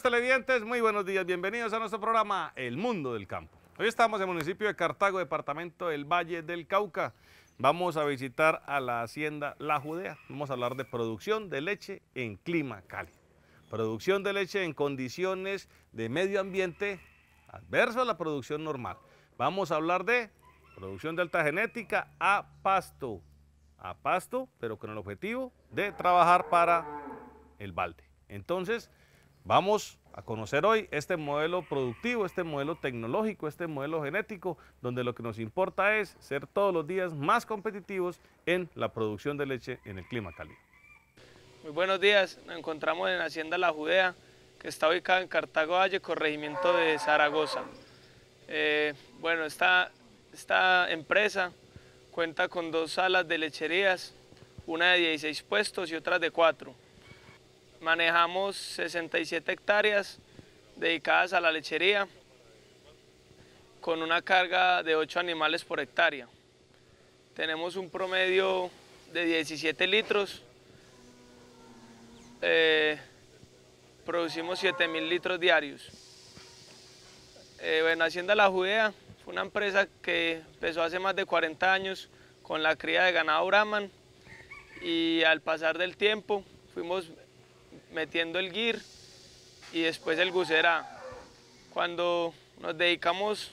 televidentes, muy buenos días, bienvenidos a nuestro programa El Mundo del Campo. Hoy estamos en el municipio de Cartago, departamento del Valle del Cauca. Vamos a visitar a la hacienda La Judea. Vamos a hablar de producción de leche en clima cálido. Producción de leche en condiciones de medio ambiente adverso a la producción normal. Vamos a hablar de producción de alta genética a pasto. A pasto, pero con el objetivo de trabajar para el balde. Entonces, Vamos a conocer hoy este modelo productivo, este modelo tecnológico, este modelo genético, donde lo que nos importa es ser todos los días más competitivos en la producción de leche en el clima cálido. Muy buenos días, nos encontramos en Hacienda La Judea, que está ubicada en Cartago Valle, corregimiento de Zaragoza. Eh, bueno, esta, esta empresa cuenta con dos salas de lecherías, una de 16 puestos y otra de 4 manejamos 67 hectáreas dedicadas a la lechería con una carga de 8 animales por hectárea. Tenemos un promedio de 17 litros, eh, producimos 7.000 litros diarios. Eh, bueno, Hacienda La Judea fue una empresa que empezó hace más de 40 años con la cría de ganado Brahman y al pasar del tiempo fuimos metiendo el gear y después el gusera. Cuando nos dedicamos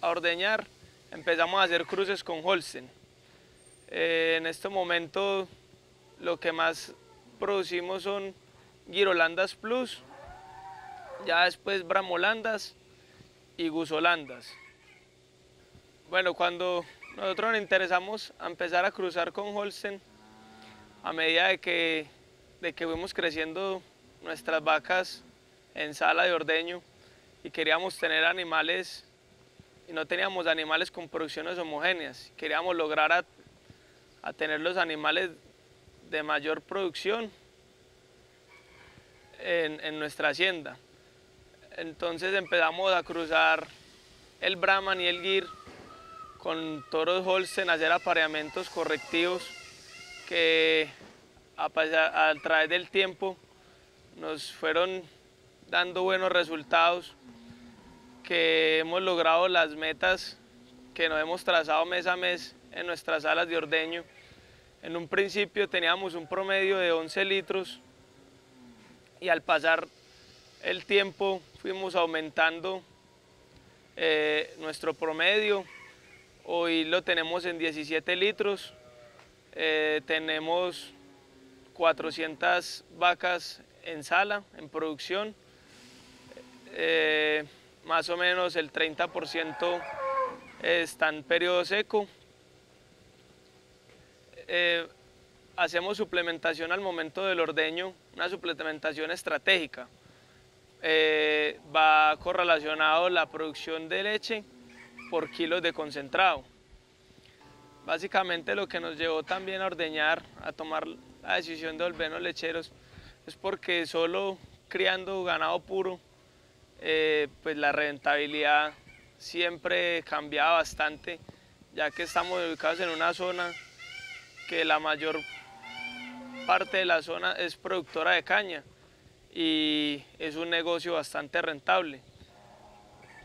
a ordeñar, empezamos a hacer cruces con Holsten, eh, en este momento lo que más producimos son Girolandas Plus, ya después Bramolandas y Gusolandas. Bueno, cuando nosotros nos interesamos a empezar a cruzar con Holsten, a medida de que de que fuimos creciendo nuestras vacas en sala de ordeño y queríamos tener animales y no teníamos animales con producciones homogéneas. Queríamos lograr a, tener los animales de mayor producción en, nuestra hacienda. Entonces empezamos a cruzar el Brahman y el Gir con toros Holstein, hacer apareamientos correctivos que a, través del tiempo nos fueron dando buenos resultados, que hemos logrado las metas que nos hemos trazado mes a mes en nuestras salas de ordeño. En un principio teníamos un promedio de 11 litros y al pasar el tiempo fuimos aumentando eh, nuestro promedio. Hoy lo tenemos en 17 litros. Eh, tenemos 400 vacas en sala, en producción, eh, más o menos el 30% está en periodo seco. Eh, hacemos suplementación al momento del ordeño, una suplementación estratégica. Eh, va correlacionado la producción de leche por kilos de concentrado. Básicamente lo que nos llevó también a ordeñar, a tomar la decisión de volvernos lecheros es porque solo criando ganado puro, eh, pues la rentabilidad siempre cambiaba bastante, ya que estamos ubicados en una zona que la mayor parte de la zona es productora de caña y es un negocio bastante rentable.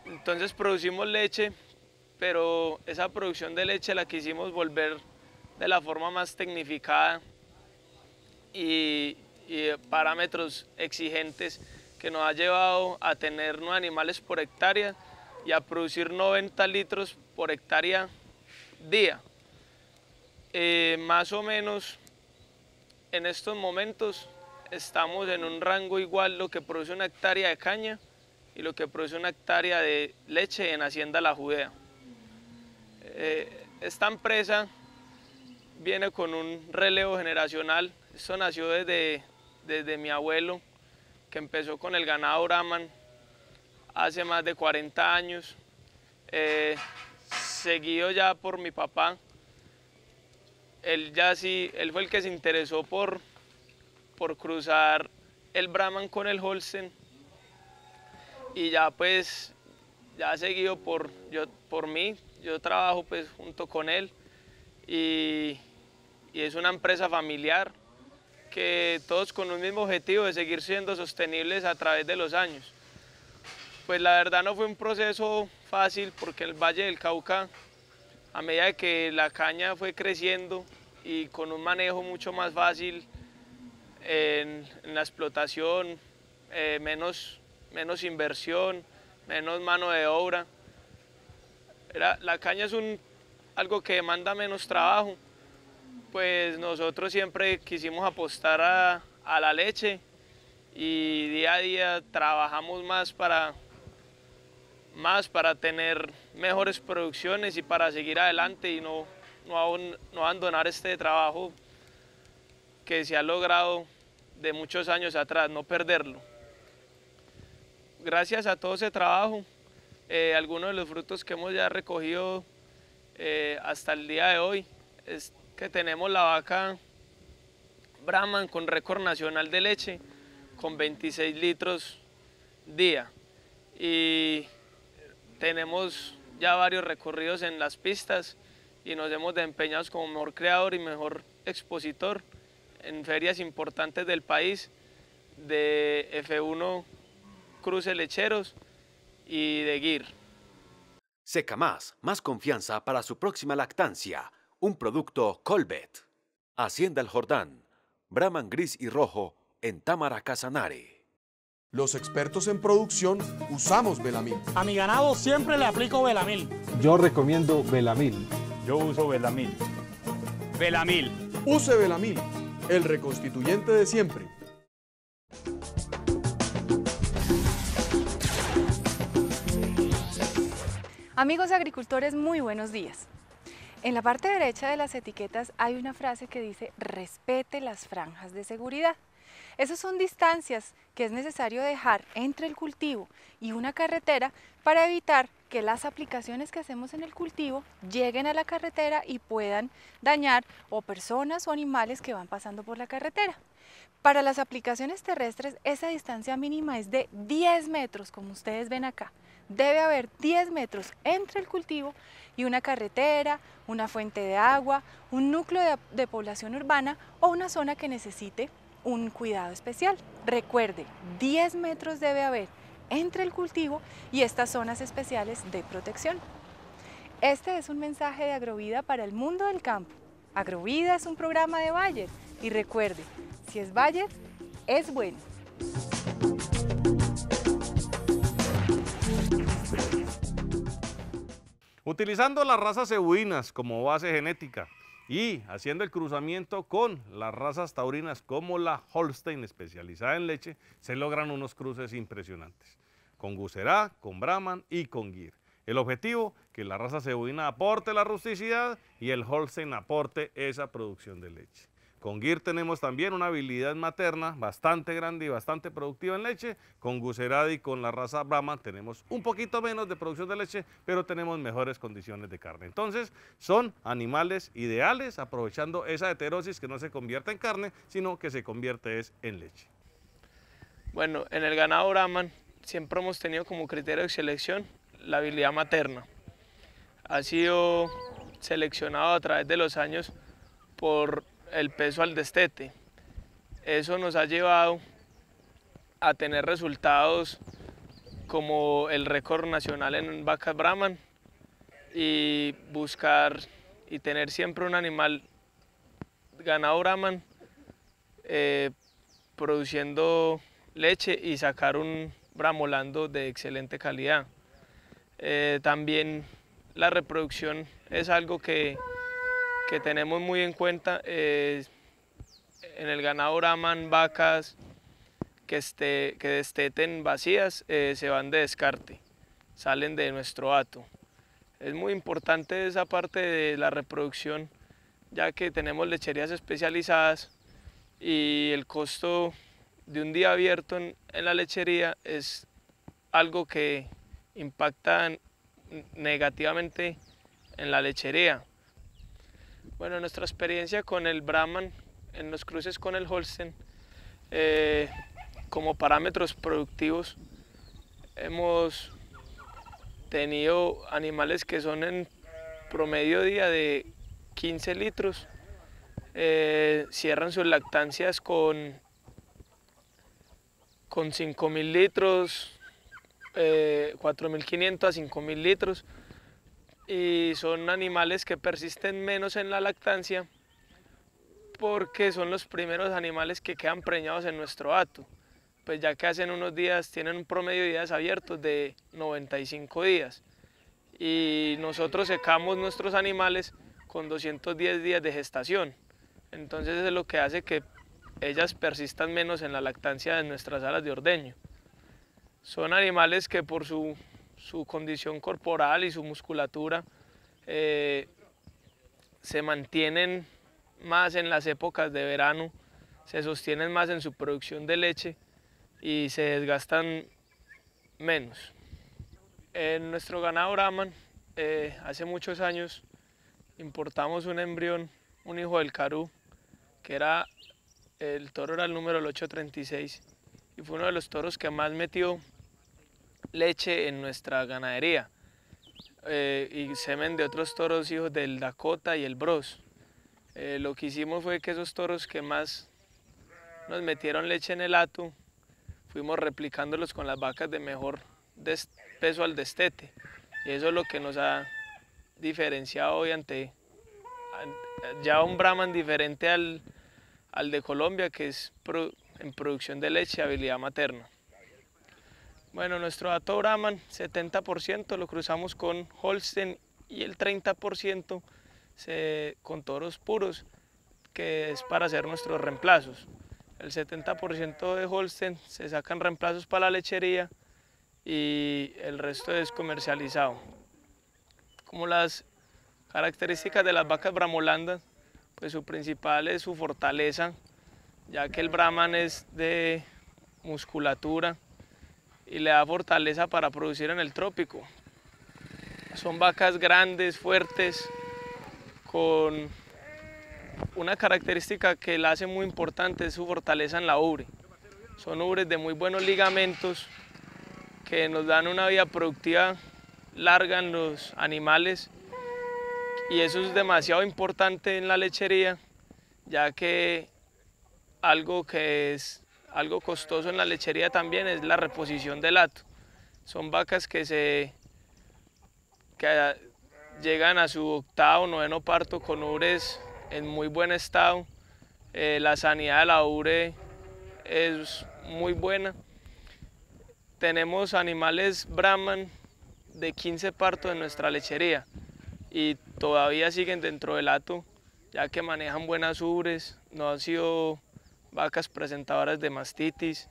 Entonces producimos leche, pero esa producción de leche la quisimos volver de la forma más tecnificada y, parámetros exigentes que nos ha llevado a tener animales por hectárea y a producir 90 litros por hectárea día. Eh, más o menos en estos momentos estamos en un rango igual lo que produce una hectárea de caña y lo que produce una hectárea de leche en Hacienda La Judea. Eh, esta empresa viene con un relevo generacional esto nació desde, mi abuelo, que empezó con el ganado Brahman hace más de 40 años, eh, seguido ya por mi papá. Él ya él fue el que se interesó por, por cruzar el Brahman con el Holstein y ya pues ya seguido por, yo, por mí, yo trabajo pues junto con él y es una empresa familiar que todos con un mismo objetivo de seguir siendo sostenibles a través de los años. Pues la verdad no fue un proceso fácil porque el Valle del Cauca, a medida que la caña fue creciendo y con un manejo mucho más fácil en, la explotación, eh, menos, menos inversión, menos mano de obra. Era, la caña es un, algo que demanda menos trabajo pues nosotros siempre quisimos apostar a, la leche y día a día trabajamos más para, más para tener mejores producciones y para seguir adelante y no, no, abandonar este trabajo que se ha logrado de muchos años atrás, no perderlo. Gracias a todo ese trabajo, eh, algunos de los frutos que hemos ya recogido eh, hasta el día de hoy tenemos la vaca Brahman con récord nacional de leche con 26 litros día y tenemos ya varios recorridos en las pistas y nos hemos desempeñado como mejor creador y mejor expositor en ferias importantes del país de F1 Cruce Lecheros y de GIR. Seca más, más confianza para su próxima lactancia un producto Colbet. Hacienda El Jordán, Brahman Gris y Rojo en Támara Casanare. Los expertos en producción usamos Velamil. A mi ganado siempre le aplico Velamil. Yo recomiendo Velamil. Yo uso Velamil. Velamil. Use Velamil, el reconstituyente de siempre. Amigos agricultores, muy buenos días. En la parte derecha de las etiquetas hay una frase que dice respete las franjas de seguridad. Esas son distancias que es necesario dejar entre el cultivo y una carretera para evitar que las aplicaciones que hacemos en el cultivo lleguen a la carretera y puedan dañar o personas o animales que van pasando por la carretera. Para las aplicaciones terrestres esa distancia mínima es de 10 metros, como ustedes ven acá. Debe haber 10 metros entre el cultivo una carretera, una fuente de agua, un núcleo de, población urbana o una zona que necesite un cuidado especial. Recuerde, 10 metros debe haber entre el cultivo y estas zonas especiales de protección. Este es un mensaje de Agrovida para el mundo del campo. Agrovida es un programa de Bayer y recuerde, si es Bayer, es bueno. Utilizando las razas cebuinas como base genética y haciendo el cruzamiento con las razas taurinas como la Holstein especializada en leche, se logran unos cruces impresionantes con Gucerá, con Brahman y con Gir. El objetivo, que la raza cebuina aporte la rusticidad y el Holstein aporte esa producción de leche. Con GIR tenemos también una habilidad materna bastante grande y bastante productiva en leche. Con Guceradi y con la raza Brahman tenemos un poquito menos de producción de leche, pero tenemos mejores condiciones de carne. Entonces, son animales ideales aprovechando esa heterosis que no se convierte en carne, sino que se convierte es en leche. Bueno, en el ganado Brahman siempre hemos tenido como criterio de selección la habilidad materna. Ha sido seleccionado a través de los años por el peso al destete. Eso nos ha llevado a tener resultados como el récord nacional en vacas Brahman y buscar y tener siempre un animal ganado Brahman eh, produciendo leche y sacar un bramolando de excelente calidad. Eh, también la reproducción es algo que que tenemos muy en cuenta en el ganador aman vacas que, esté desteten vacías, eh, se van de descarte, salen de nuestro hato. Es muy importante esa parte de la reproducción, ya que tenemos lecherías especializadas y el costo de un día abierto en la lechería es algo que impacta negativamente en la lechería. Bueno, nuestra experiencia con el Brahman en los cruces con el Holstein, eh, como parámetros productivos, hemos tenido animales que son en promedio día de 15 litros, eh, cierran sus lactancias con, con 5.000 litros, 4.500 eh, a 5.000 litros, y son animales que persisten menos en la lactancia porque son los primeros animales que quedan preñados en nuestro hato, pues ya que hacen unos días, tienen un promedio de días abiertos de 95 días y nosotros secamos nuestros animales con 210 días de gestación, entonces es lo que hace que ellas persistan menos en la lactancia de nuestras alas de ordeño. Son animales que por su su condición corporal y su musculatura eh, se mantienen más en las épocas de verano, se sostienen más en su producción de leche y se desgastan menos. En nuestro ganado Raman, eh, hace muchos años importamos un embrión, un hijo del Carú, que era el toro era el número 836 y fue uno de los toros que más metió leche en nuestra ganadería eh, y semen de otros toros hijos del Dakota y el Bros. Eh, lo que hicimos fue que esos toros que más nos metieron leche en el atu, fuimos replicándolos con las vacas de mejor peso al destete. Y eso es lo que nos ha diferenciado hoy ante ya un Brahman diferente al, de Colombia, que es en producción de leche y habilidad materna. Bueno, nuestro dato Brahman, 70% lo cruzamos con Holstein y el 30% con toros puros, que es para hacer nuestros reemplazos. El 70% de Holstein se sacan reemplazos para la lechería y el resto es comercializado. Como las características de las vacas bramolandas, pues su principal es su fortaleza, ya que el Brahman es de musculatura, y le da fortaleza para producir en el trópico. Son vacas grandes, fuertes, con una característica que la hace muy importante es su fortaleza en la ubre. Son ubres de muy buenos ligamentos que nos dan una vida productiva larga en los animales y eso es demasiado importante en la lechería ya que algo que es algo costoso en la lechería también es la reposición del hato. Son vacas que se ah, llegan a su octavo, noveno parto con ures en muy buen estado. Eh, la sanidad de la ubre es muy buena. Tenemos animales Brahman de 15 partos en nuestra lechería y todavía siguen dentro del hato, ya que manejan buenas ubres, no han sido vacas presentadoras de mastitis.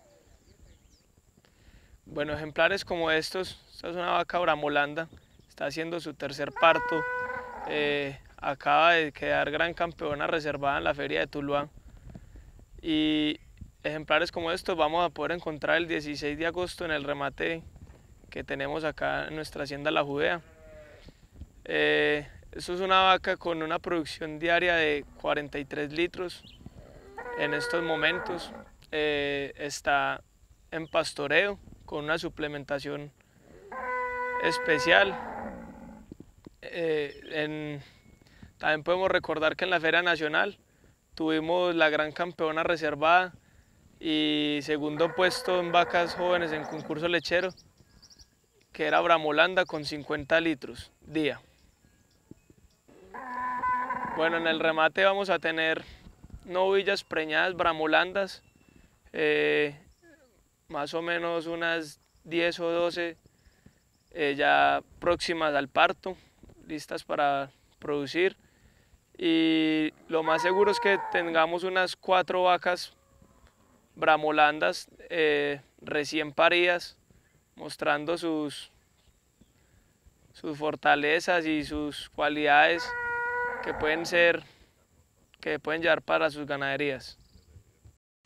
Bueno, ejemplares como estos, esta es una vaca bramolanda, está haciendo su tercer parto, eh, acaba de quedar gran campeona reservada en la feria de Tuluá. Y ejemplares como estos vamos a poder encontrar el 16 de agosto en el remate que tenemos acá en nuestra hacienda La Judea. Eh, es una vaca con una producción diaria de 43 litros, en estos momentos eh, está en pastoreo con una suplementación especial. Eh, también podemos recordar que en la Feria Nacional tuvimos la gran campeona reservada y segundo puesto en vacas jóvenes en concurso lechero, que era Bramolanda con 50 litros día. Bueno, en el remate vamos a tener novillas preñadas bramolandas, eh, más o menos unas 10 o 12 eh, ya próximas al parto, listas para producir. Y lo más seguro es que tengamos unas cuatro vacas bramolandas eh, recién paridas, mostrando sus, sus fortalezas y sus cualidades que pueden ser que pueden llevar para sus ganaderías.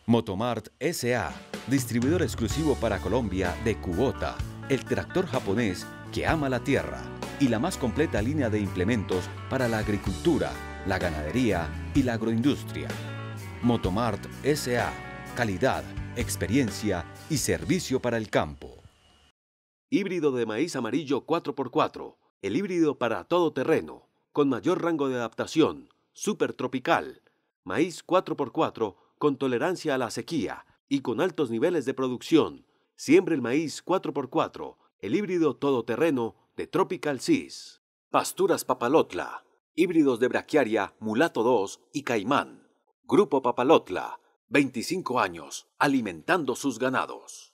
Motomart SA, distribuidor exclusivo para Colombia de Kubota, el tractor japonés que ama la tierra y la más completa línea de implementos para la agricultura, la ganadería y la agroindustria. Motomart SA, calidad, experiencia y servicio para el campo. Híbrido de maíz amarillo 4x4, el híbrido para todo terreno, con mayor rango de adaptación, supertropical, maíz 4x4 con tolerancia a la sequía y con altos niveles de producción. Siembre el maíz 4x4, el híbrido todoterreno de Tropical Seas. Pasturas Papalotla, híbridos de Brachiaria, Mulato 2 y Caimán. Grupo Papalotla, 25 años, alimentando sus ganados.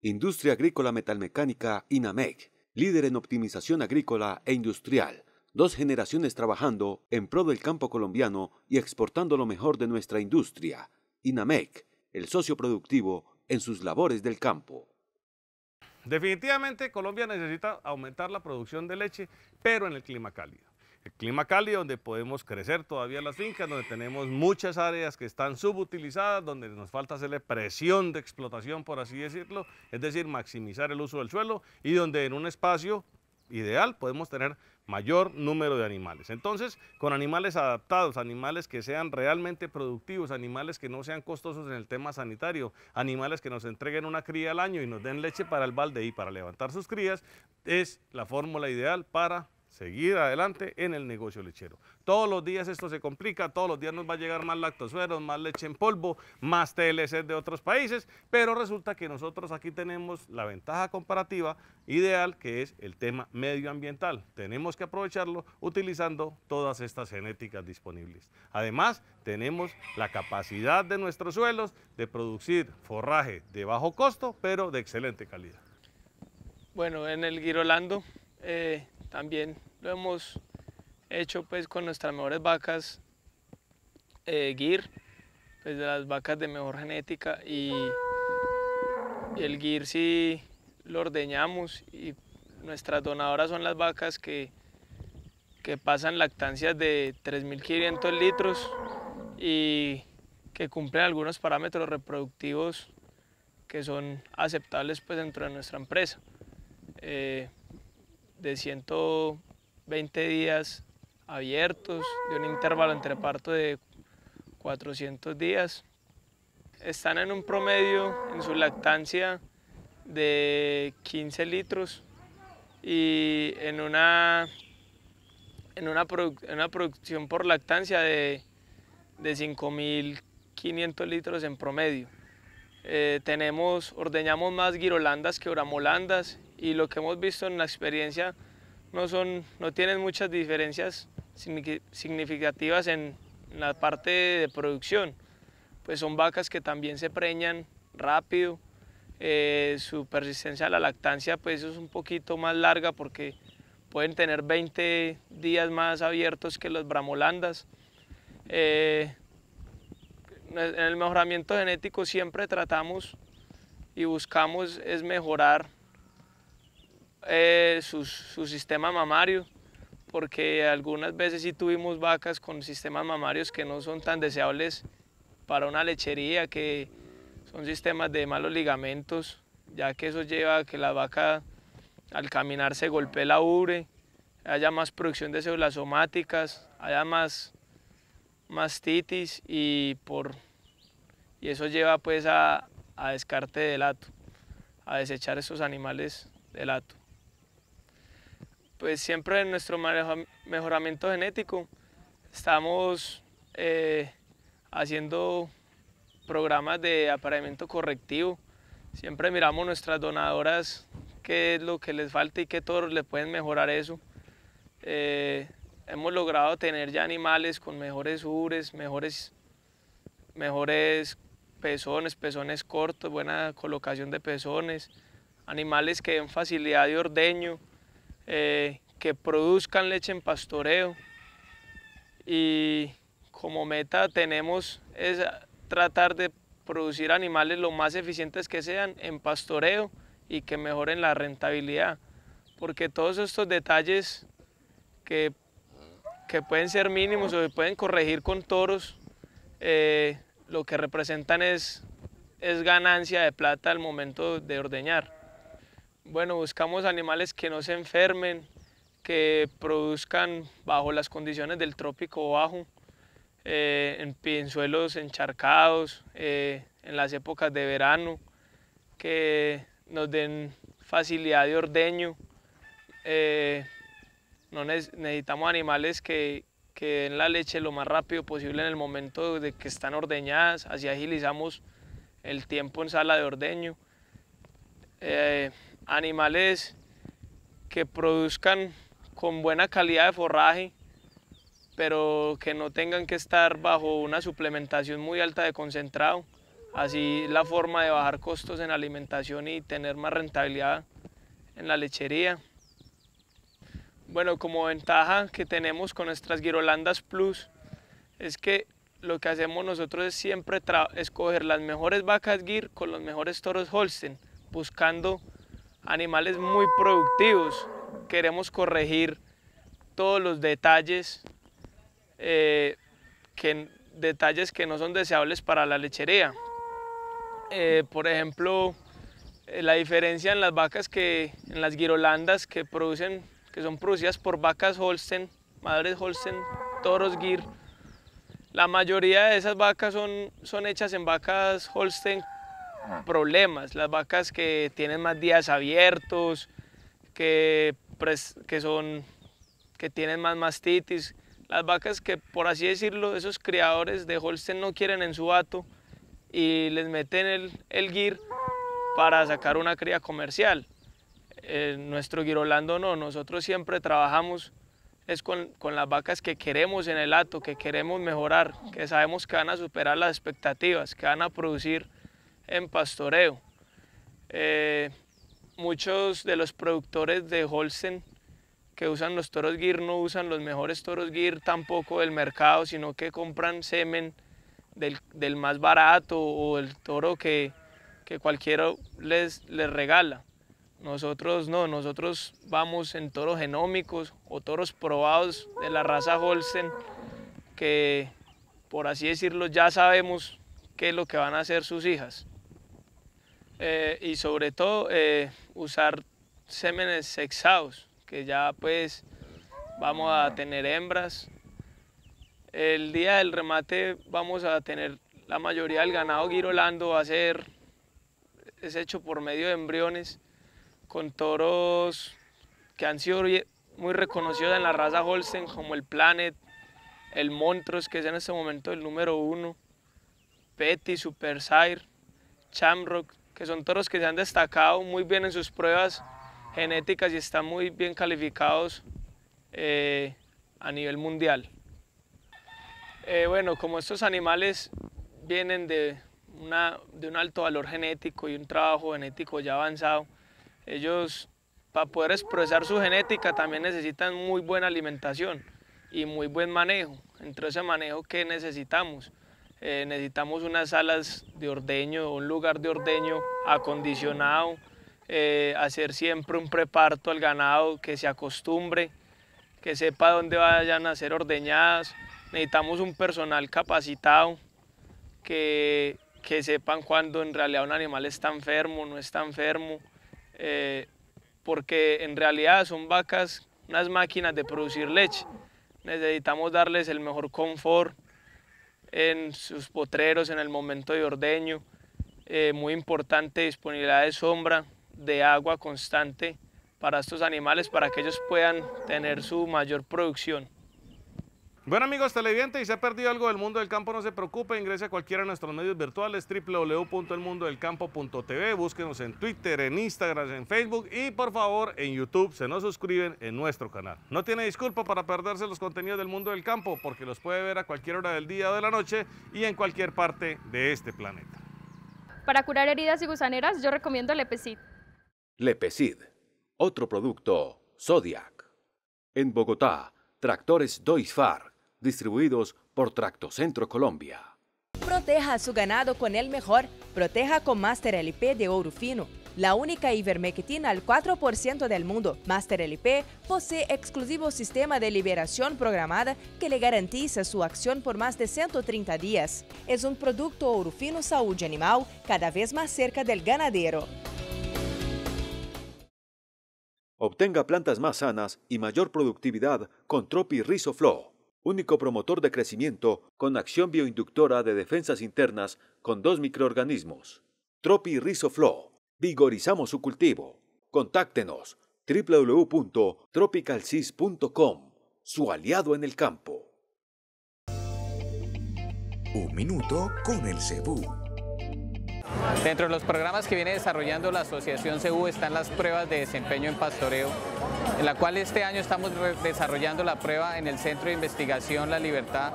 Industria Agrícola Metalmecánica INAMEC, líder en optimización agrícola e industrial dos generaciones trabajando en pro del campo colombiano y exportando lo mejor de nuestra industria, INAMEC, el socio productivo en sus labores del campo. Definitivamente Colombia necesita aumentar la producción de leche, pero en el clima cálido. El clima cálido donde podemos crecer todavía las fincas, donde tenemos muchas áreas que están subutilizadas, donde nos falta hacerle presión de explotación, por así decirlo, es decir, maximizar el uso del suelo y donde en un espacio ideal podemos tener mayor número de animales. Entonces, con animales adaptados, animales que sean realmente productivos, animales que no sean costosos en el tema sanitario, animales que nos entreguen una cría al año y nos den leche para el balde y para levantar sus crías, es la fórmula ideal para seguir adelante en el negocio lechero. Todos los días esto se complica, todos los días nos va a llegar más lactosueros, más leche en polvo, más TLC de otros países, pero resulta que nosotros aquí tenemos la ventaja comparativa ideal que es el tema medioambiental. Tenemos que aprovecharlo utilizando todas estas genéticas disponibles. Además, tenemos la capacidad de nuestros suelos de producir forraje de bajo costo, pero de excelente calidad. Bueno, en el Girolando eh, también lo hemos hecho pues con nuestras mejores vacas eh, GIR, pues, de las vacas de mejor genética y, el GIR sí lo ordeñamos y nuestras donadoras son las vacas que, que pasan lactancias de 3.500 litros y que cumplen algunos parámetros reproductivos que son aceptables pues dentro de nuestra empresa. Eh, de 120 días abiertos, de un intervalo entre parto de 400 días. Están en un promedio en su lactancia de 15 litros y en una, en una, producción por lactancia de, 5.500 litros en promedio. Eh, tenemos, ordeñamos más girolandas que oramolandas y lo que hemos visto en la experiencia no, son, no tienen muchas diferencias significativas en la parte de producción. Pues son vacas que también se preñan rápido, eh, su persistencia a la lactancia pues es un poquito más larga porque pueden tener 20 días más abiertos que los bramolandas. Eh, en el mejoramiento genético siempre tratamos y buscamos es mejorar eh, su, sistema mamario, porque algunas veces sí tuvimos vacas con sistemas mamarios que no son tan deseables para una lechería, que son sistemas de malos ligamentos, ya que eso lleva a que la vaca al caminar se golpee la ubre, haya más producción de células somáticas, haya más mastitis y, por, y eso lleva pues a, descarte del ato a desechar esos animales del lato pues siempre en nuestro mejoramiento genético estamos eh, haciendo programas de apareamiento correctivo. Siempre miramos nuestras donadoras qué es lo que les falta y qué toros le pueden mejorar eso. Eh, hemos logrado tener ya animales con mejores ubres, mejores, mejores pezones, pezones cortos, buena colocación de pezones, animales que den facilidad de ordeño, eh, que produzcan leche en pastoreo y como meta tenemos es tratar de producir animales lo más eficientes que sean en pastoreo y que mejoren la rentabilidad, porque todos estos detalles que, pueden ser mínimos o se pueden corregir con toros, eh, lo que representan es, es ganancia de plata al momento de ordeñar bueno, buscamos animales que no se enfermen, que produzcan bajo las condiciones del trópico bajo, eh, en, en, suelos encharcados, eh, en las épocas de verano, que nos den facilidad de ordeño. Eh, no necesitamos animales que, que den la leche lo más rápido posible en el momento de que están ordeñadas, así agilizamos el tiempo en sala de ordeño animales que produzcan con buena calidad de forraje, pero que no tengan que estar bajo una suplementación muy alta de concentrado. Así la forma de bajar costos en alimentación y tener más rentabilidad en la lechería. Bueno, como ventaja que tenemos con nuestras Girolandas plus es que lo que hacemos nosotros es siempre escoger las mejores vacas Gir con los mejores toros Holstein, buscando animales muy productivos. Queremos corregir todos los detalles, eh, que, detalles que no son deseables para la lechería. Eh, por ejemplo, eh, la diferencia en las vacas que, en las guirolandas que producen, que son producidas por vacas holsten, madres holsten, toros Gir, la mayoría de esas vacas son, son hechas en vacas Holstein problemas. Las vacas que tienen más días abiertos, que, que, son, que tienen más mastitis. Las vacas que, por así decirlo, esos criadores de Holstein no quieren en su hato y les meten el, el guir para sacar una cría comercial. Eh, nuestro guirolando no, nosotros siempre trabajamos es con, con, las vacas que queremos en el hato, que queremos mejorar, que sabemos que van a superar las expectativas, que van a producir en pastoreo. Eh, muchos de los productores de Holsten que usan los toros Gir no usan los mejores toros Gir tampoco del mercado, sino que compran semen del, más barato o el toro que, que cualquiera les, les regala. Nosotros no, nosotros vamos en toros genómicos o toros probados de la raza Holsten que por así decirlo ya sabemos qué es lo que van a hacer sus hijas. Eh, y sobre todo eh, usar semenes sexados, que ya pues vamos a tener hembras. El día del remate vamos a tener la mayoría del ganado girolando, va a ser, es hecho por medio de embriones, con toros que han sido muy reconocidos en la raza Holstein, como el Planet, el Montros, que es en este momento el número uno, Petty, Super Sire, Chamrock que son toros que se han destacado muy bien en sus pruebas genéticas y están muy bien calificados eh, a nivel mundial. Eh, bueno, como estos animales vienen de, de un alto valor genético y un trabajo genético ya avanzado, ellos para poder expresar su genética también necesitan muy buena alimentación y muy buen manejo, entre ese manejo que necesitamos. Eh, necesitamos unas salas de ordeño, un lugar de ordeño acondicionado, eh, hacer siempre un preparto al ganado que se acostumbre, que sepa dónde vayan a ser ordeñadas. Necesitamos un personal capacitado que, que sepan cuando en realidad un animal está enfermo, no está enfermo, eh, porque en realidad son vacas, unas máquinas de producir leche. Necesitamos darles el mejor confort, en sus potreros en el momento de ordeño. Eh, muy importante disponibilidad de sombra, de agua constante para estos animales para que ellos puedan tener su mayor producción. Bueno amigos televidentes, si se ha perdido algo del mundo del campo, no se preocupe, ingrese a cualquiera de nuestros medios virtuales, www.elmundodelcampo.tv, búsquenos en Twitter, en Instagram, en Facebook y por favor en YouTube, se nos suscriben en nuestro canal. No tiene disculpa para perderse los contenidos del mundo del campo, porque los puede ver a cualquier hora del día o de la noche y en cualquier parte de este planeta. Para curar heridas y gusaneras, yo recomiendo Lepecid. Lepecid, otro producto, Zodiac. En Bogotá, Tractores Doisfar distribuidos por Tractocentro Colombia. Proteja a su ganado con el mejor. Proteja con Master LP de Orufino, La única ivermectina al 4% del mundo, Master LP posee exclusivo sistema de liberación programada que le garantiza su acción por más de 130 días. Es un producto Orufino salud animal cada vez más cerca del ganadero. Obtenga plantas más sanas y mayor productividad con Tropi Rizoflow único promotor de crecimiento con acción bioinductora de defensas internas con dos microorganismos. Tropi Rizoflow. Vigorizamos su cultivo. Contáctenos www.tropicalsis.com su aliado en el campo. Un minuto con el Cebú. Dentro de los programas que viene desarrollando la Asociación CU están las pruebas de desempeño en pastoreo, en la cual este año estamos desarrollando la prueba en el Centro de Investigación La Libertad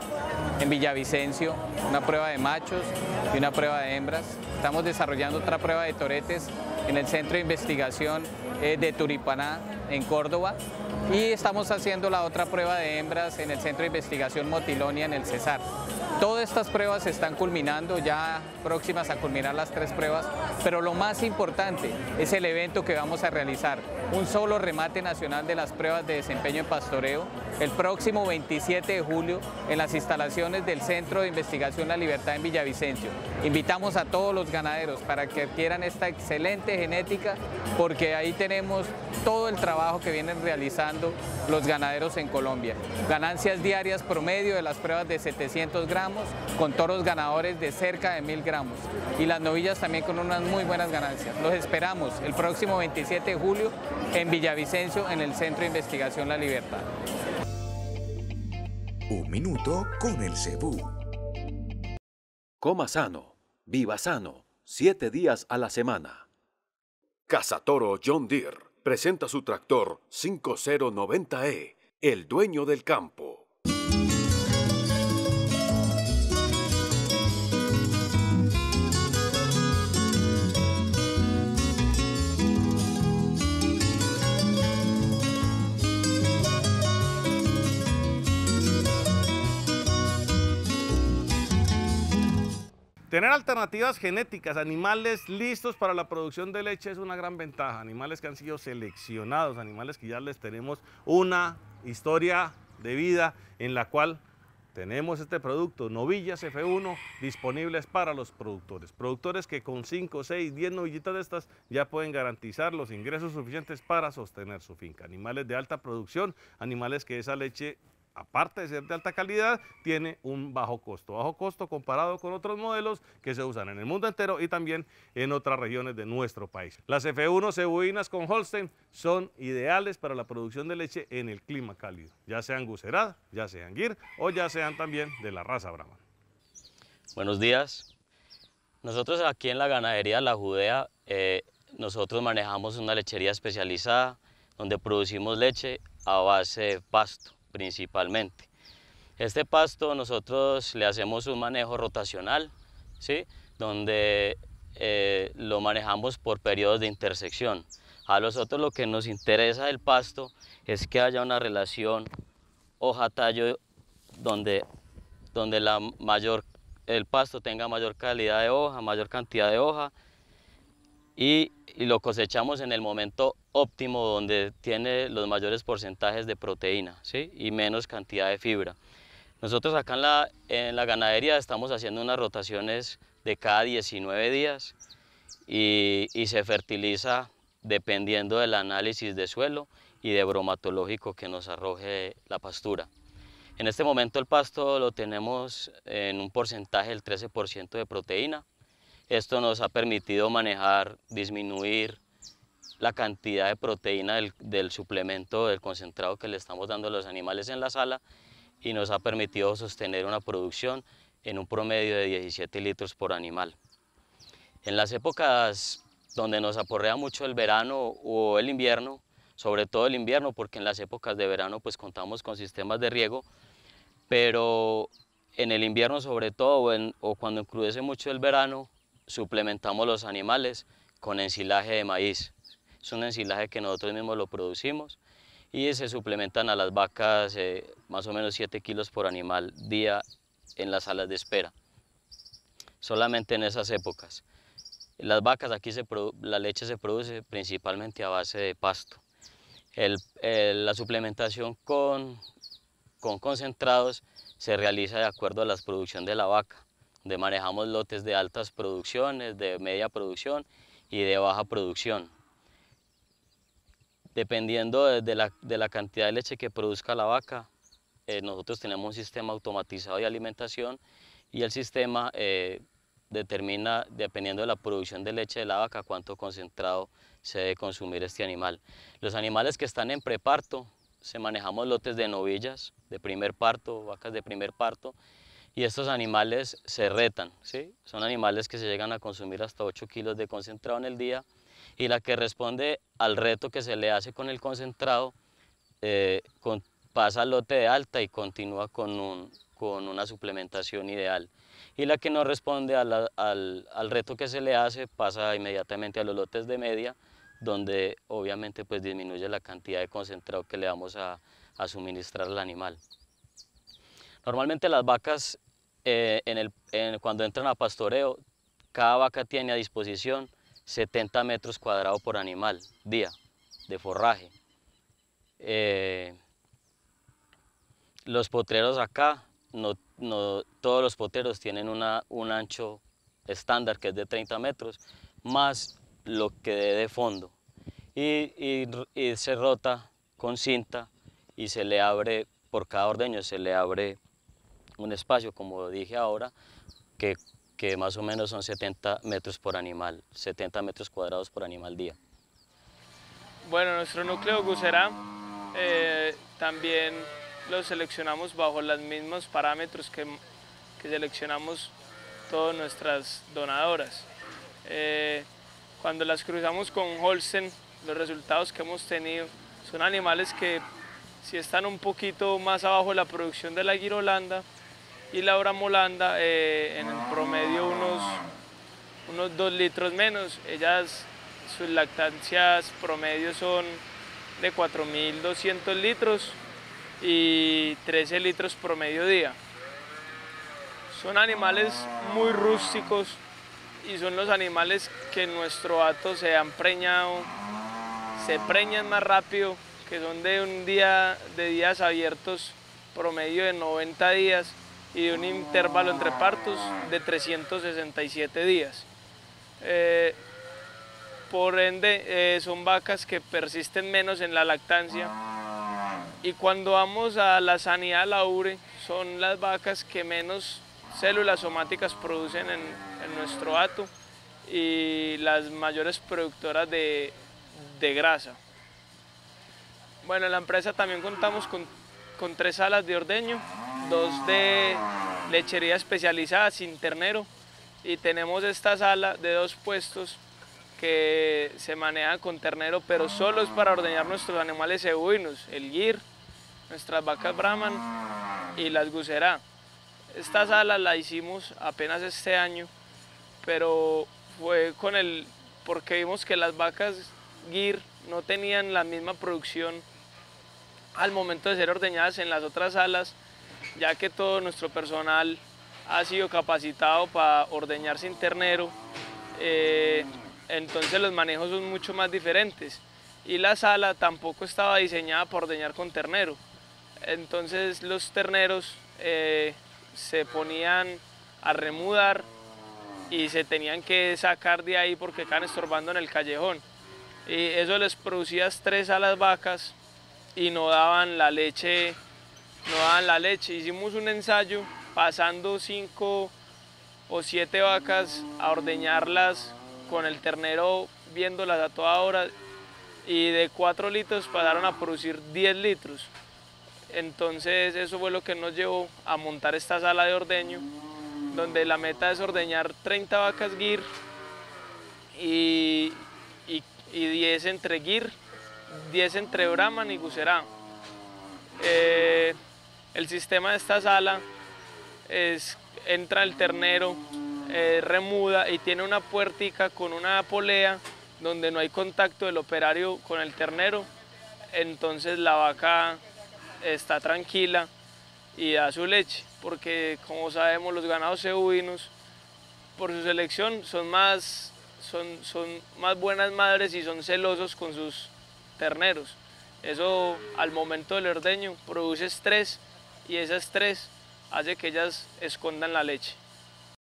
en Villavicencio, una prueba de machos y una prueba de hembras. Estamos desarrollando otra prueba de toretes en el Centro de Investigación eh, de Turipaná en Córdoba y estamos haciendo la otra prueba de hembras en el Centro de Investigación Motilonia en el Cesar. Todas estas pruebas se están culminando, ya próximas a culminar las tres pruebas, pero lo más importante es el evento que vamos a realizar, un solo remate nacional de las pruebas de desempeño en pastoreo, el próximo 27 de julio en las instalaciones del Centro de Investigación La Libertad en Villavicencio. Invitamos a todos los ganaderos para que adquieran esta excelente genética porque ahí tenemos todo el trabajo que vienen realizando los ganaderos en Colombia. Ganancias diarias promedio de las pruebas de 700 gramos, con toros ganadores de cerca de 1000 gramos. Y las novillas también con unas muy buenas ganancias. Los esperamos el próximo 27 de julio en Villavicencio, en el Centro de Investigación La Libertad. Un minuto con el Cebú. Coma sano, viva sano, siete días a la semana. Casa Toro John Deere presenta su tractor 5090E, el dueño del campo. Tener alternativas genéticas, animales listos para la producción de leche es una gran ventaja. Animales que han sido seleccionados, animales que ya les tenemos una historia de vida en la cual tenemos este producto, novillas F1, disponibles para los productores. Productores que con 5, 6, 10 novillitas de estas ya pueden garantizar los ingresos suficientes para sostener su finca. Animales de alta producción, animales que esa leche aparte de ser de alta calidad, tiene un bajo costo. Bajo costo comparado con otros modelos que se usan en el mundo entero y también en otras regiones de nuestro país. Las F1 cebuinas con Holstein son ideales para la producción de leche en el clima cálido, ya sean gucerad, ya sean guir o ya sean también de la raza brahman. Buenos días. Nosotros aquí en la ganadería La Judea, eh, nosotros manejamos una lechería especializada donde producimos leche a base de pasto principalmente. Este pasto nosotros le hacemos un manejo rotacional, ¿sí? donde eh, lo manejamos por periodos de intersección. A nosotros lo que nos interesa del pasto es que haya una relación hoja-tallo donde, donde la mayor, el pasto tenga mayor calidad de hoja, mayor cantidad de hoja, y, lo cosechamos en el momento óptimo donde tiene los mayores porcentajes de proteína y menos cantidad de fibra. Nosotros acá en la, ganadería estamos haciendo unas rotaciones de cada 19 días y, y se fertiliza dependiendo del análisis de suelo y de bromatológico que nos arroje la pastura. En este momento el pasto lo tenemos en un porcentaje del 13% de proteína, esto nos ha permitido manejar, disminuir la cantidad de proteína del, suplemento, del concentrado que le estamos dando a los animales en la sala y nos ha permitido sostener una producción en un promedio de 17 litros por animal. En las épocas donde nos aporrea mucho el verano o el invierno, sobre todo el invierno, porque en las épocas de verano pues contamos con sistemas de riego, pero en el invierno sobre todo o, cuando encrudece mucho el verano, suplementamos los animales con ensilaje de maíz. Es un ensilaje que nosotros mismos lo producimos y se suplementan a las vacas eh, más o menos 7 kilos por animal día en las salas de espera, solamente en esas épocas. Las vacas aquí, la leche se produce principalmente a base de pasto. Eh, la suplementación con, con concentrados se realiza de acuerdo a la producción de la vaca donde manejamos lotes de altas producciones, de media producción y de baja producción. Dependiendo de la, cantidad de leche que produzca la vaca, eh, nosotros tenemos un sistema automatizado de alimentación y el sistema eh, determina, dependiendo de la producción de leche de la vaca, cuánto concentrado se debe consumir este animal. Los animales que están en preparto, se manejamos lotes de novillas de primer parto, vacas de primer parto, y estos animales se retan, ¿sí? son animales que se llegan a consumir hasta 8 kilos de concentrado en el día y la que responde al reto que se le hace con el concentrado eh, pasa al lote de alta y continúa con, una suplementación ideal. Y la que no responde al, reto que se le hace pasa inmediatamente a los lotes de media, donde obviamente pues disminuye la cantidad de concentrado que le vamos a suministrar al animal. Normalmente las vacas, eh, en el, cuando entran a pastoreo, cada vaca tiene a disposición 70 metros cuadrados por animal, día, de forraje. Eh, los potreros acá, no, no, todos los potreros tienen una, un ancho estándar que es de 30 metros, más lo que dé de fondo. y, y, se rota con cinta y se le abre, por cada ordeño se le abre un espacio, como dije ahora, que, más o menos son 70 metros por animal, 70 metros cuadrados por animal día. Bueno, nuestro núcleo gusera eh, también lo seleccionamos bajo los mismos parámetros que, seleccionamos todas nuestras donadoras. Eh, cuando las cruzamos con Holstein, los resultados que hemos tenido son animales que si están un poquito más abajo la producción de la guirolanda, y Laura Molanda eh, en promedio unos, unos 2 litros menos. Ellas, sus lactancias promedio son de 4.200 litros y 13 litros promedio día. Son animales muy rústicos y son los animales que en nuestro hato se han preñado, se preñan más rápido, que son de un día de días abiertos promedio de 90 días y un intervalo entre partos de 367 días. Eh, por ende, eh, son vacas que persisten menos en la lactancia. Y cuando vamos a la sanidad laure, son las vacas que menos células somáticas producen en, nuestro hato y las mayores productoras de, grasa. Bueno, en la empresa también contamos con, con tres salas de ordeño, dos de lechería especializada sin ternero y tenemos esta sala de dos puestos que se manejan con ternero, pero solo es para ordeñar nuestros animales ebuinos, el guir, nuestras vacas brahman y las gucerá. Esta sala la hicimos apenas este año, pero fue con el porque vimos que las vacas gir no tenían la misma producción al momento de ser ordeñadas en las otras salas ya que todo nuestro personal ha sido capacitado para ordeñar sin ternero, eh, entonces los manejos son mucho más diferentes y la sala tampoco estaba diseñada para ordeñar con ternero. Entonces los terneros eh, se ponían a remudar y se tenían que sacar de ahí porque estaban estorbando en el callejón. Y eso les producía estrés a las vacas y no daban la leche no daban la leche. Hicimos un ensayo pasando cinco o siete vacas a ordeñarlas con el ternero viéndolas a toda hora y de 4 litros pasaron a producir 10 litros. Entonces eso fue lo que nos llevó a montar esta sala de ordeño, donde la meta es ordeñar 30 vacas gir y, y, 10 entre gir, 10 entre brahman y guserán eh, el sistema de esta sala es, entra el ternero, eh, remuda y tiene una puertica con una polea donde no hay contacto del operario con el ternero, entonces la vaca está tranquila y da su leche, porque como sabemos los ganados cebuinos por su selección son más, son, son más buenas madres y son celosos con sus terneros. Eso al momento del ordeño produce estrés y ese estrés hace que ellas escondan la leche.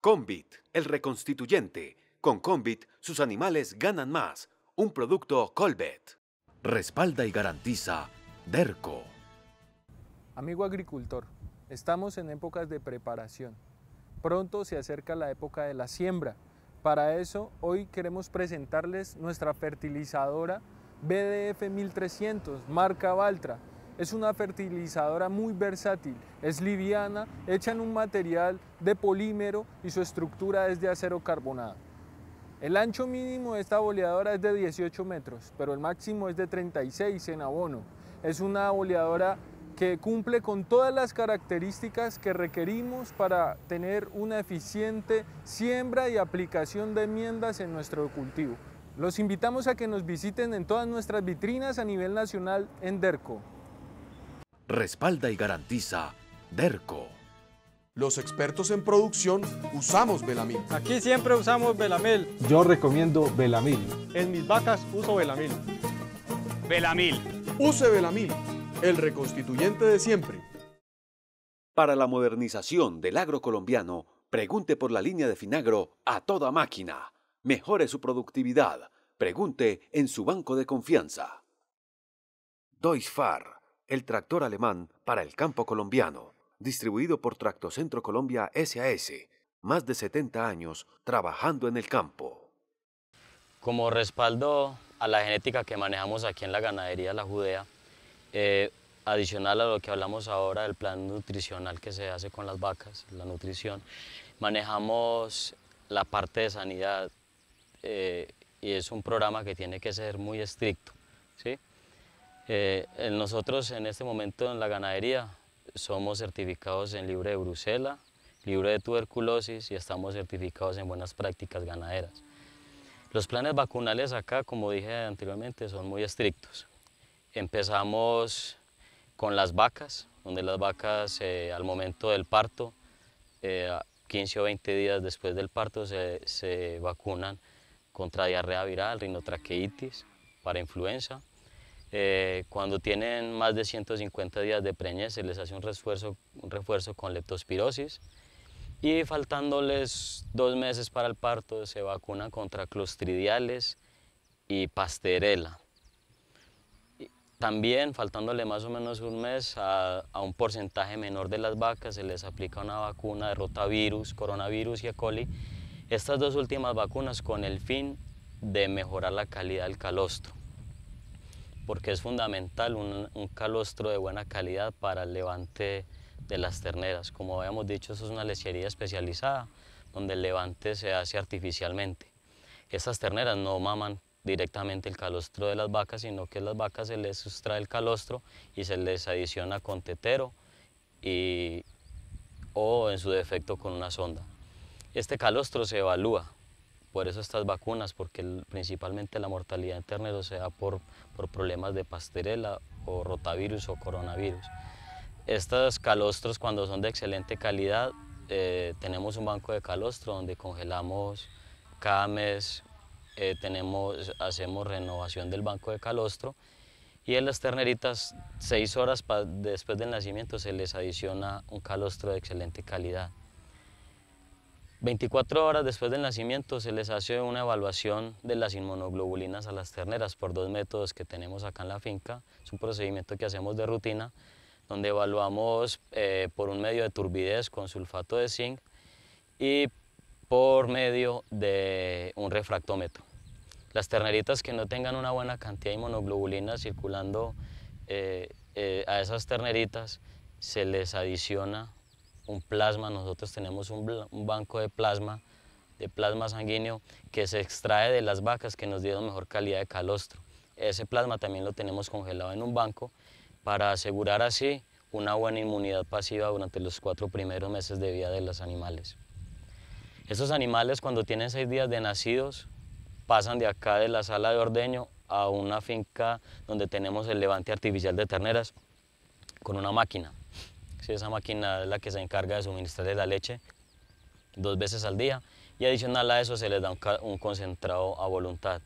Convit, el reconstituyente. Con Convit, sus animales ganan más. Un producto Colbet. Respalda y garantiza DERCO. Amigo agricultor, estamos en épocas de preparación. Pronto se acerca la época de la siembra. Para eso, hoy queremos presentarles nuestra fertilizadora BDF 1300, marca Valtra es una fertilizadora muy versátil, es liviana, hecha en un material de polímero y su estructura es de acero carbonado. El ancho mínimo de esta boleadora es de 18 metros, pero el máximo es de 36 en abono. Es una boleadora que cumple con todas las características que requerimos para tener una eficiente siembra y aplicación de enmiendas en nuestro cultivo. Los invitamos a que nos visiten en todas nuestras vitrinas a nivel nacional en DERCO respalda y garantiza DERCO. Los expertos en producción usamos Belamil. Aquí siempre usamos Belamil. Yo recomiendo Belamil. En mis vacas uso Belamil. Belamil. Use Belamil, el reconstituyente de siempre. Para la modernización del agro colombiano, pregunte por la línea de Finagro a toda máquina. Mejore su productividad. Pregunte en su banco de confianza. Doisfar el tractor alemán para el campo colombiano, distribuido por Tractocentro Colombia SAS, más de 70 años trabajando en el campo. Como respaldo a la genética que manejamos aquí en la ganadería La Judea, eh, adicional a lo que hablamos ahora del plan nutricional que se hace con las vacas, la nutrición, manejamos la parte de sanidad eh, y es un programa que tiene que ser muy estricto. ¿sí? Eh, nosotros en este momento en la ganadería somos certificados en libre de brucela, libre de tuberculosis y estamos certificados en buenas prácticas ganaderas. Los planes vacunales acá, como dije anteriormente, son muy estrictos. Empezamos con las vacas, donde las vacas eh, al momento del parto, 15 eh, o 20 días después del parto, se, se vacunan contra diarrea viral, rinotraqueitis, para influenza. Eh, cuando tienen más de 150 días de preñez se les hace un refuerzo, un refuerzo con leptospirosis y faltándoles dos meses para el parto se vacuna contra clostridiales y pasterela. También faltándole más o menos un mes a, a, un porcentaje menor de las vacas se les aplica una vacuna de rotavirus, coronavirus y E. coli. Estas dos últimas vacunas con el fin de mejorar la calidad del calostro porque es fundamental un, calostro de buena calidad para el levante de las terneras. Como habíamos dicho, eso es una lechería especializada donde el levante se hace artificialmente. Estas terneras no maman directamente el calostro de las vacas, sino que a las vacas se les sustrae el calostro y se les adiciona con tetero y, o en su defecto con una sonda. Este calostro se evalúa por eso estas vacunas, porque principalmente la mortalidad en terneros se da por, problemas de pasterela o rotavirus o coronavirus. Estos calostros, cuando son de excelente calidad, eh, tenemos un banco de calostro donde congelamos cada mes, eh, hacemos renovación del banco de calostro y en las terneritas, seis horas después del nacimiento, se les adiciona un calostro de excelente calidad. 24 horas después del nacimiento se les hace una evaluación de las inmunoglobulinas a las terneras por dos métodos que tenemos acá en la finca. Es un procedimiento que hacemos de rutina, donde evaluamos eh, por un medio de turbidez con sulfato de zinc y por medio de un refractómetro. Las terneritas que no tengan una buena cantidad de inmunoglobulinas circulando eh, eh, a esas terneritas se les adiciona un plasma, nosotros tenemos un, banco de plasma, de plasma sanguíneo que se extrae de las vacas que nos dieron mejor calidad de calostro. Ese plasma también lo tenemos congelado en un banco para asegurar así una buena inmunidad pasiva durante los cuatro primeros meses de vida de los animales. Estos animales cuando tienen seis días de nacidos pasan de acá de la sala de ordeño a una finca donde tenemos el levante artificial de terneras con una máquina esa máquina es la que se encarga de suministrarle la leche dos veces al día y adicional a eso se les da un, concentrado a voluntad.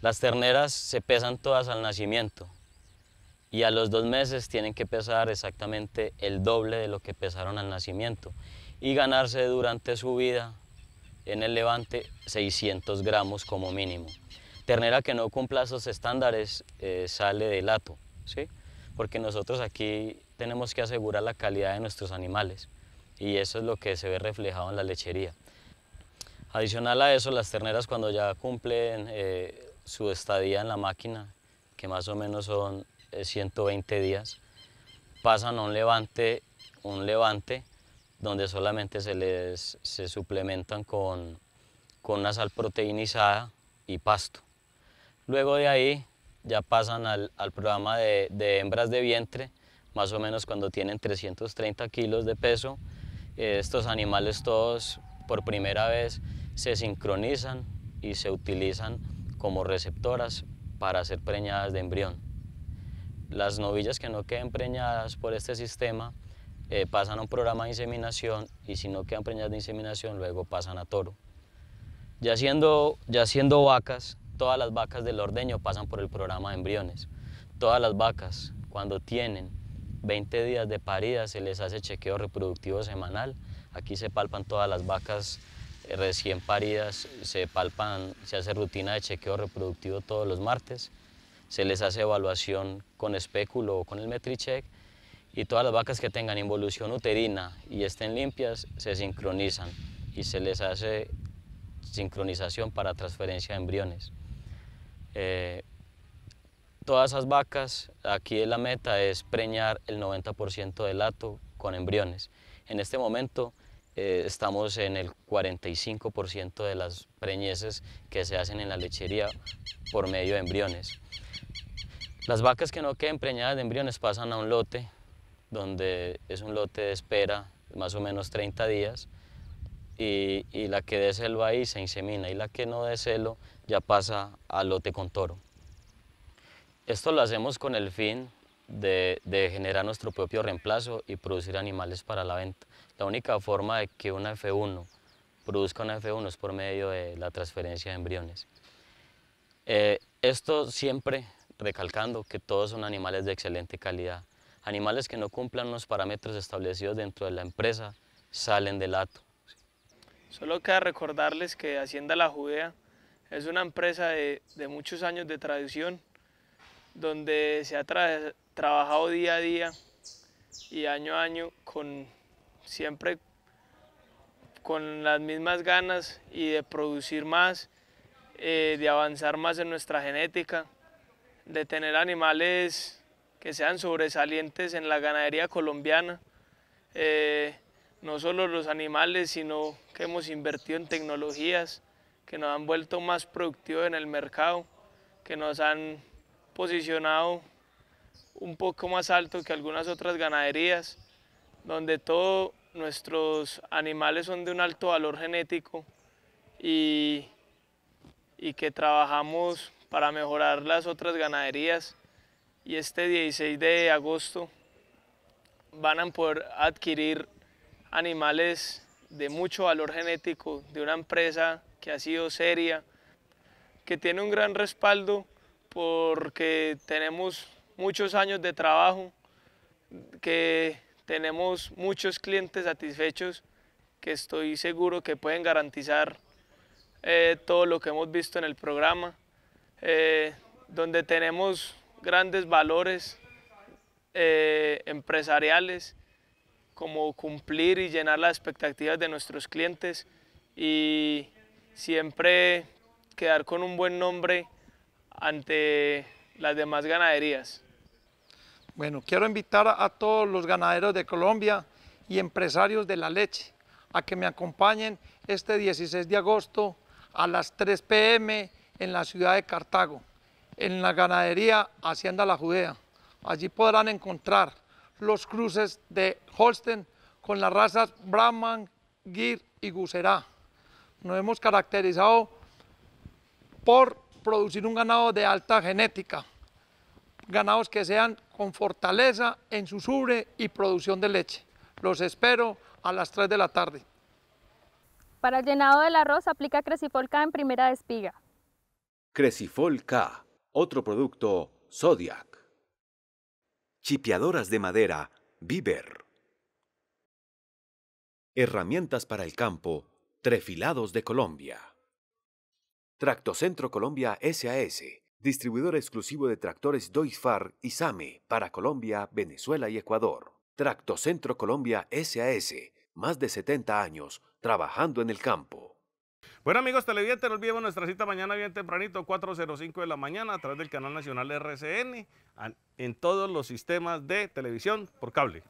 Las terneras se pesan todas al nacimiento y a los dos meses tienen que pesar exactamente el doble de lo que pesaron al nacimiento y ganarse durante su vida en el levante 600 gramos como mínimo. Ternera que no cumpla esos estándares eh, sale del hato, ¿sí? porque nosotros aquí tenemos que asegurar la calidad de nuestros animales y eso es lo que se ve reflejado en la lechería. Adicional a eso, las terneras cuando ya cumplen eh, su estadía en la máquina, que más o menos son 120 eh, días, pasan a un levante, un levante donde solamente se les se suplementan con, con una sal proteinizada y pasto. Luego de ahí ya pasan al, al programa de, de hembras de vientre, más o menos cuando tienen 330 kilos de peso, eh, estos animales todos por primera vez se sincronizan y se utilizan como receptoras para ser preñadas de embrión. Las novillas que no queden preñadas por este sistema eh, pasan a un programa de inseminación y si no quedan preñadas de inseminación luego pasan a toro. Ya siendo, ya siendo vacas, todas las vacas del ordeño pasan por el programa de embriones. Todas las vacas cuando tienen 20 días de parida se les hace chequeo reproductivo semanal. Aquí se palpan todas las vacas eh, recién paridas, se palpan, se hace rutina de chequeo reproductivo todos los martes, se les hace evaluación con espéculo o con el Metricheck y todas las vacas que tengan involución uterina y estén limpias se sincronizan y se les hace sincronización para transferencia de embriones. Eh, todas esas vacas, aquí la meta es preñar el 90% del lato con embriones. En este momento eh, estamos en el 45% de las preñeces que se hacen en la lechería por medio de embriones. Las vacas que no queden preñadas de embriones pasan a un lote, donde es un lote de espera más o menos 30 días, y, la que dé celo ahí se insemina, y la que no dé celo ya pasa al lote con toro. Esto lo hacemos con el fin de, generar nuestro propio reemplazo y producir animales para la venta. La única forma de que una F1 produzca una F1 es por medio de la transferencia de embriones. Eh, esto siempre recalcando que todos son animales de excelente calidad. Animales que no cumplan los parámetros establecidos dentro de la empresa salen del ato. Solo queda recordarles que Hacienda La Judea es una empresa de, de muchos años de tradición donde se ha trabajado día a día y año a año con siempre con las mismas ganas y de producir más, eh, de avanzar más en nuestra genética, de tener animales que sean sobresalientes en la ganadería colombiana. Eh, no solo los animales, sino que hemos invertido en tecnologías que nos han vuelto más productivos en el mercado, que nos han posicionado un poco más alto que algunas otras ganaderías, donde todos nuestros animales son de un alto valor genético y, que trabajamos para mejorar las otras ganaderías. Y este 16 de agosto van a poder adquirir animales de mucho valor genético de una empresa que ha sido seria, que tiene un gran respaldo porque tenemos muchos años de trabajo, que tenemos muchos clientes satisfechos que estoy seguro que pueden garantizar eh, todo lo que hemos visto en el programa, eh, donde tenemos grandes valores eh, empresariales, como cumplir y llenar las expectativas de nuestros clientes y siempre quedar con un buen nombre ante las demás ganaderías. Bueno, quiero invitar a, todos los ganaderos de Colombia y empresarios de la leche a que me acompañen este 16 de agosto a las 3 pm en la ciudad de Cartago, en la ganadería Hacienda La Judea. Allí podrán encontrar los cruces de Holstein con las razas Brahman, Gir y Gucerá Nos hemos caracterizado por producir un ganado de alta genética, ganados que sean con fortaleza en su y producción de leche. Los espero a las 3 de la tarde. Para el llenado del arroz aplica Cresifol K en primera espiga. Cresifol K, otro producto Zodiac. Chipiadoras de madera, Biber. Herramientas para el campo, Trefilados de Colombia. Tractocentro Colombia SAS, distribuidor exclusivo de tractores Doisfar y SAME para Colombia, Venezuela y Ecuador. Tractocentro Colombia SAS, más de 70 años trabajando en el campo. Bueno amigos televidentes, no olvidemos nuestra cita mañana bien tempranito, 4.05 de la mañana, a través del canal nacional RCN, en todos los sistemas de televisión por cable.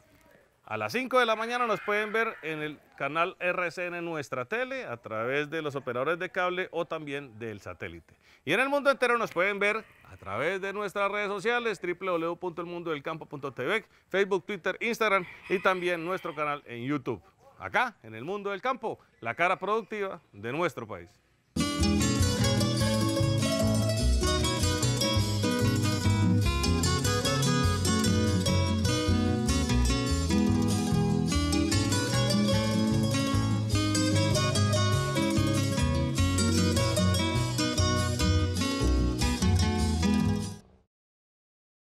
A las 5 de la mañana nos pueden ver en el canal RCN Nuestra Tele, a través de los operadores de cable o también del satélite. Y en el mundo entero nos pueden ver a través de nuestras redes sociales, www.elmundodelcampo.tv, Facebook, Twitter, Instagram y también nuestro canal en YouTube. Acá, en el mundo del campo, la cara productiva de nuestro país.